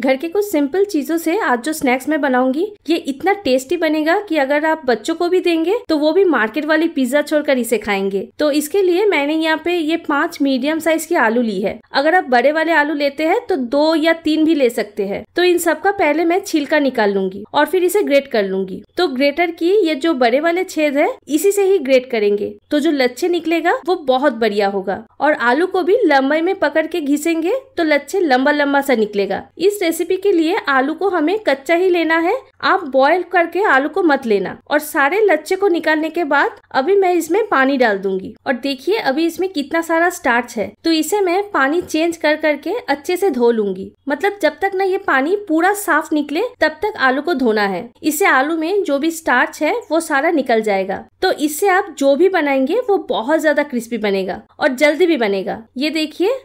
घर के कुछ सिंपल चीजों से आज जो स्नैक्स मैं बनाऊंगी ये इतना टेस्टी बनेगा कि अगर आप बच्चों को भी देंगे तो वो भी मार्केट वाली पिज्जा छोड़कर इसे खाएंगे तो इसके लिए मैंने यहाँ पे ये पांच मीडियम साइज की आलू ली है अगर आप बड़े वाले आलू लेते हैं तो दो या तीन भी ले सकते हैं तो इन सबका पहले मैं छिलका निकाल लूंगी और फिर इसे ग्रेट कर लूंगी तो ग्रेटर की ये जो बड़े वाले छेद है इसी से ही ग्रेट करेंगे तो जो लच्छे निकलेगा वो बहुत बढ़िया होगा और आलू को भी लंबाई में पकड़ के घिसेंगे तो लच्छे लंबा लंबा सा निकलेगा इस रेसिपी के लिए आलू को हमें कच्चा ही लेना है आप बॉईल करके आलू को मत लेना और सारे लच्छे को निकालने के बाद अभी मैं इसमें पानी डाल दूंगी और देखिए अभी इसमें कितना सारा स्टार्च है तो इसे मैं पानी चेंज कर करके अच्छे से धो लूंगी मतलब जब तक ना ये पानी पूरा साफ निकले तब तक आलू को धोना है इसे आलू में जो भी स्टार्च है वो सारा निकल जाएगा तो इससे आप जो भी बनाएंगे वो बहुत ज्यादा क्रिस्पी बनेगा और जल्दी भी बनेगा ये देखिए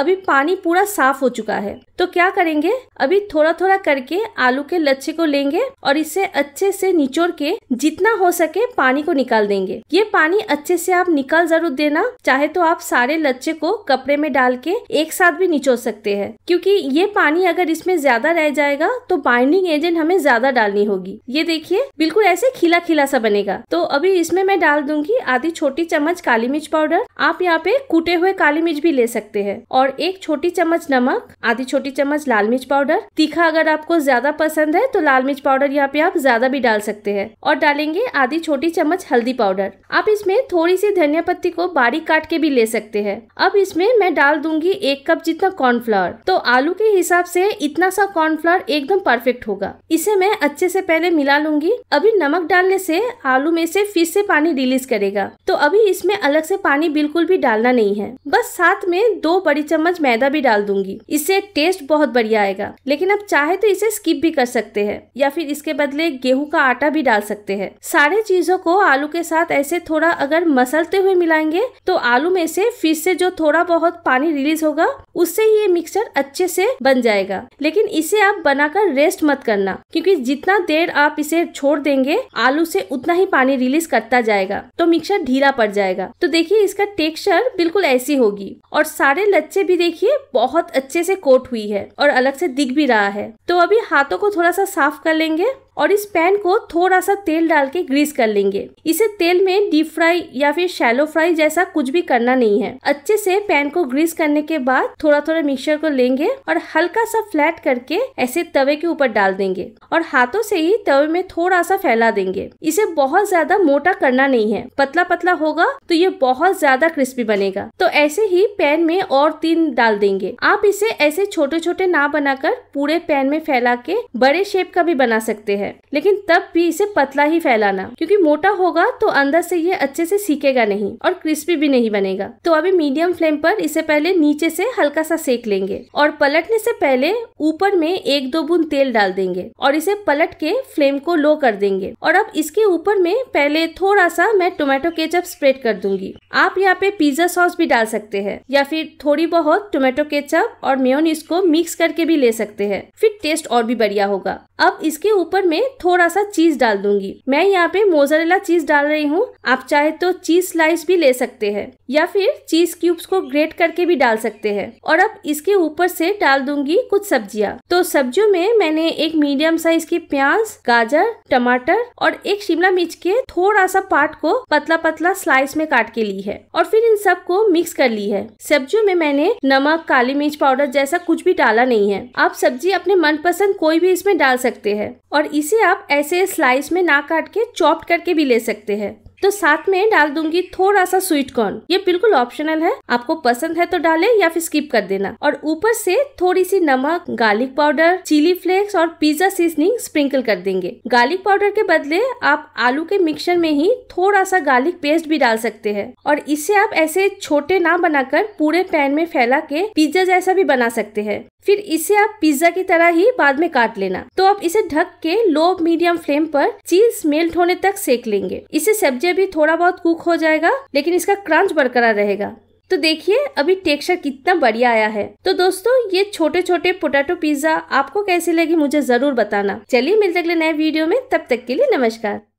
अभी पानी पूरा साफ हो चुका है तो क्या करेंगे अभी थोड़ा थोड़ा करके आलू के लच्छे को लेंगे और इसे अच्छे से निचोड़ के जितना हो सके पानी को निकाल देंगे ये पानी अच्छे से आप निकाल जरूर देना चाहे तो आप सारे लच्छे को कपड़े में डाल के एक साथ भी निचोड़ सकते हैं क्योंकि ये पानी अगर इसमें ज्यादा रह जाएगा तो बाइंडिंग एजेंट हमें ज्यादा डालनी होगी ये देखिए बिल्कुल ऐसे खिला खिला सा बनेगा तो अभी इसमें मैं डाल दूंगी आधी छोटी चम्मच काली मिर्च पाउडर आप यहाँ पे कूटे हुए काली मिर्च भी ले सकते हैं और एक छोटी चम्मच नमक आधी छोटी चम्मच लाल मिर्च पाउडर तीखा अगर आपको ज्यादा पसंद है तो लाल मिर्च पाउडर यहाँ पे आप ज्यादा भी डाल सकते हैं और डालेंगे आधी छोटी चम्मच हल्दी पाउडर आप इसमें थोड़ी सी धनिया पत्ती को बारीक काट के भी ले सकते हैं अब इसमें मैं डाल दूंगी एक कप जितना कॉर्नफ्लावर तो आलू के हिसाब से इतना सा कॉर्नफ्लावर एकदम परफेक्ट होगा इसे मैं अच्छे से पहले मिला लूंगी अभी नमक डालने से आलू में से फिर से पानी रिलीज करेगा तो अभी इसमें अलग से पानी बिल्कुल भी डालना नहीं है बस साथ में दो बड़ी चम्मच मैदा भी डाल दूंगी इससे टेस्ट बहुत बढ़िया आएगा लेकिन आप चाहे तो इसे स्किप भी कर सकते हैं या फिर इसके बदले गेहूं का आटा भी डाल सकते सकते हैं सारे चीजों को आलू के साथ ऐसे थोड़ा अगर मसलते हुए मिलाएंगे तो आलू में से फिश से जो थोड़ा बहुत पानी रिलीज होगा उससे ही ये मिक्सचर अच्छे से बन जाएगा लेकिन इसे आप बनाकर रेस्ट मत करना क्योंकि जितना देर आप इसे छोड़ देंगे आलू से उतना ही पानी रिलीज करता जाएगा तो मिक्सचर ढीला पड़ जाएगा तो देखिए इसका टेक्सचर बिल्कुल ऐसी होगी और सारे लच्छे भी देखिए बहुत अच्छे से कोट हुई है और अलग से दिख भी रहा है तो अभी हाथों को थोड़ा सा साफ कर लेंगे और इस पैन को थोड़ा सा तेल डाल के ग्रीस कर लेंगे इसे तेल में डीप फ्राई या फिर शैलो फ्राई जैसा कुछ भी करना नहीं है अच्छे से पैन को ग्रीस करने के बाद थोड़ा थोड़ा मिक्सचर को लेंगे और हल्का सा फ्लैट करके ऐसे तवे के ऊपर डाल देंगे और हाथों से ही तवे में थोड़ा सा फैला देंगे इसे बहुत ज्यादा मोटा करना नहीं है पतला पतला होगा तो ये बहुत ज्यादा क्रिस्पी बनेगा तो ऐसे ही पैन में और तीन डाल देंगे आप इसे ऐसे छोटे छोटे ना बनाकर पूरे पैन में फैला के बड़े शेप का भी बना सकते हैं हैं लेकिन तब भी इसे पतला ही फैलाना क्योंकि मोटा होगा तो अंदर से ये अच्छे से सीखेगा नहीं और क्रिस्पी भी नहीं बनेगा तो अभी मीडियम फ्लेम पर इसे पहले नीचे से हल्का सा सेक लेंगे और पलटने से पहले ऊपर में एक दो बूंद तेल डाल देंगे और इसे पलट के फ्लेम को लो कर देंगे और अब इसके ऊपर में पहले थोड़ा सा मैं टोमेटो केचप स्प्रेड कर दूंगी आप यहाँ पे पिज्जा सॉस भी डाल सकते हैं या फिर थोड़ी बहुत टोमेटो केचप और मेयोनीज को मिक्स करके भी ले सकते हैं फिर टेस्ट और भी बढ़िया होगा अब इसके ऊपर में थोड़ा सा चीज डाल दूंगी मैं यहाँ पे मोजरेला चीज डाल रही हूँ आप चाहे तो चीज स्लाइस भी ले सकते हैं या फिर चीज क्यूब्स को ग्रेट करके भी डाल सकते हैं और अब इसके ऊपर से डाल दूंगी कुछ सब्जियाँ तो सब्जियों में मैंने एक मीडियम साइज की प्याज गाजर टमाटर और एक शिमला मिर्च के थोड़ा सा पार्ट को पतला पतला स्लाइस में काट के ली है और फिर इन सब को मिक्स कर ली है सब्जियों में मैंने नमक काली मिर्च पाउडर जैसा कुछ भी डाला नहीं है आप सब्जी अपने मनपसंद कोई भी इसमें डाल सकते हैं और इस इसे आप ऐसे स्लाइस में ना काट के चॉप करके भी ले सकते हैं तो साथ में डाल दूंगी थोड़ा सा स्वीट कॉर्न ये बिल्कुल ऑप्शनल है आपको पसंद है तो डाले या फिर स्किप कर देना और ऊपर से थोड़ी सी नमक गार्लिक पाउडर चिली फ्लेक्स और पिज्जा सीजनिंग स्प्रिंकल कर देंगे गार्लिक पाउडर के बदले आप आलू के मिक्सचर में ही थोड़ा सा गार्लिक पेस्ट भी डाल सकते हैं और इसे आप ऐसे छोटे ना बनाकर पूरे पैन में फैला के पिज्जा जैसा भी बना सकते हैं फिर इसे आप पिज्जा की तरह ही बाद में काट लेना तो आप इसे ढक के लो मीडियम फ्लेम पर चीज मेल्ट होने तक सेक लेंगे इसे सब्जी भी थोड़ा बहुत कुक हो जाएगा लेकिन इसका क्रंच बरकरार रहेगा तो देखिए अभी टेक्सचर कितना बढ़िया आया है तो दोस्तों ये छोटे छोटे पोटैटो पिज्जा आपको कैसे लगी मुझे जरूर बताना चलिए मिलते अगले नए वीडियो में तब तक के लिए नमस्कार